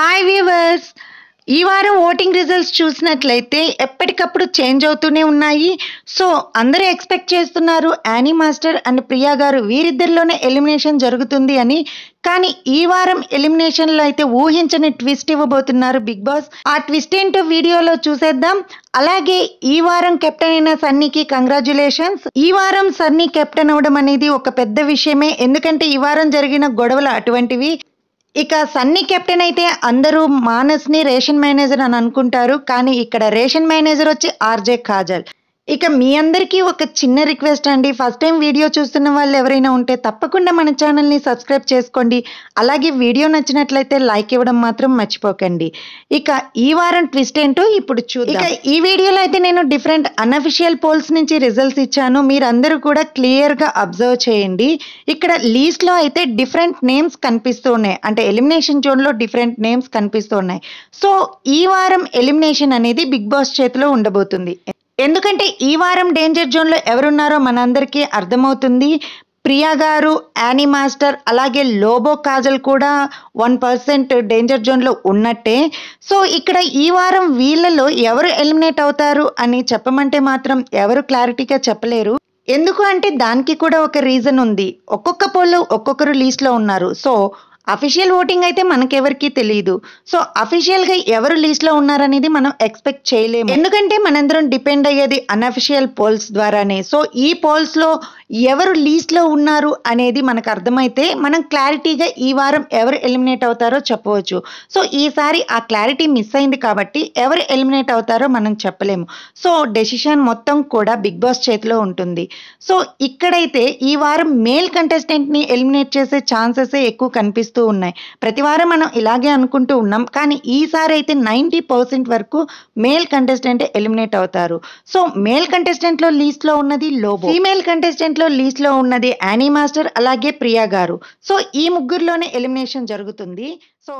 hi viewers ఈ వారం voting results చూసినట్లయితే ఎప్పటికప్పుడు చేంజ్ అవుతూనే ఉన్నాయి సో అందరూ ఎక్స్పెక్ట్ చేస్తున్నారు యానీ మాస్టర్ అండ్ ప్రియా గారు వీరిద్దరిలోనే ఎలిమినేషన్ జరుగుతుంది అని కానీ ఈ వారం ఎలిమినేషన్లో అయితే ఊహించని ట్విస్ట్ ఇవ్వబోతున్నారు బిగ్ బాస్ ఆ ట్విస్ట్ ఏంటో వీడియోలో చూసేద్దాం అలాగే ఈ వారం కెప్టెన్ అయిన సన్నీకి కంగ్రాచులేషన్స్ ఈ వారం సన్నీ కెప్టెన్ అవడం అనేది ఒక పెద్ద విషయమే ఎందుకంటే ఈ వారం జరిగిన గొడవలు అటువంటివి ఇక సన్నీ కెప్టెన్ అయితే అందరూ మానస్ని రేషన్ మేనేజర్ అని అనుకుంటారు కానీ ఇక్కడ రేషన్ మేనేజర్ వచ్చి ఆర్జే కాజల్ ఇక మీ అందరికీ ఒక చిన్న రిక్వెస్ట్ అండి ఫస్ట్ టైం వీడియో చూస్తున్న వాళ్ళు ఎవరైనా ఉంటే తప్పకుండా మన ఛానల్ని సబ్స్క్రైబ్ చేసుకోండి అలాగే వీడియో నచ్చినట్లయితే లైక్ ఇవ్వడం మాత్రం మర్చిపోకండి ఇక ఈ వారం ట్విస్ట్ ఏంటో ఇప్పుడు చూద్దాం ఇక ఈ వీడియోలో అయితే నేను డిఫరెంట్ అన్అఫిషియల్ పోల్స్ నుంచి రిజల్ట్స్ ఇచ్చాను మీరందరూ కూడా క్లియర్గా అబ్జర్వ్ చేయండి ఇక్కడ లీస్ట్లో అయితే డిఫరెంట్ నేమ్స్ కనిపిస్తూ ఉన్నాయి అంటే ఎలిమినేషన్ జోన్లో డిఫరెంట్ నేమ్స్ కనిపిస్తూ ఉన్నాయి సో ఈ వారం ఎలిమినేషన్ అనేది బిగ్ బాస్ చేతిలో ఉండబోతుంది ఎందుకంటే ఈ వారం డేంజర్ జోన్లో ఎవరున్నారో మనందరికీ అర్థమవుతుంది ప్రియా గారు యానీ మాస్టర్ అలాగే లోబో కాజల్ కూడా వన్ పర్సెంట్ డేంజర్ జోన్లో ఉన్నట్టే సో ఇక్కడ ఈ వారం వీళ్ళలో ఎవరు ఎలిమినేట్ అవుతారు అని చెప్పమంటే మాత్రం ఎవరు క్లారిటీగా చెప్పలేరు ఎందుకు అంటే దానికి కూడా ఒక రీజన్ ఉంది ఒక్కొక్క పోల్లో ఒక్కొక్కరు లీస్ట్లో ఉన్నారు సో అఫీషియల్ ఓటింగ్ అయితే మనకెవరికి తెలియదు సో అఫీషియల్గా ఎవరు లీస్ట్లో ఉన్నారనేది మనం ఎక్స్పెక్ట్ చేయలేము ఎందుకంటే మనందరం డిపెండ్ అయ్యేది అన్అఫీషియల్ పోల్స్ ద్వారానే సో ఈ పోల్స్లో ఎవరు లీస్ట్లో ఉన్నారు అనేది మనకు అర్థమైతే మనం క్లారిటీగా ఈ వారం ఎవరు ఎలిమినేట్ అవుతారో చెప్పవచ్చు సో ఈసారి ఆ క్లారిటీ మిస్ అయింది కాబట్టి ఎవరు ఎలిమినేట్ అవుతారో మనం చెప్పలేము సో డెసిషన్ మొత్తం కూడా బిగ్ బాస్ చేతిలో ఉంటుంది సో ఇక్కడైతే ఈ వారం మేల్ కంటెస్టెంట్ని ఎలిమినేట్ చేసే ఛాన్సెస్ ఎక్కువ కనిపిస్తుంది వస్తూ ఉన్నాయి ప్రతివారం మనం ఇలాగే అనుకుంటూ ఉన్నాం కానీ ఈసారి అయితే నైంటీ పర్సెంట్ వరకు మేల్ కంటెస్టెంట్ ఎలిమినేట్ అవుతారు సో మేల్ కంటెస్టెంట్లో లీస్ట్లో ఉన్నది లోబో ఫీమేల్ కంటెస్టెంట్లో లీస్ట్లో ఉన్నది యానీ మాస్టర్ అలాగే ప్రియా గారు సో ఈ ముగ్గురులోనే ఎలిమినేషన్ జరుగుతుంది సో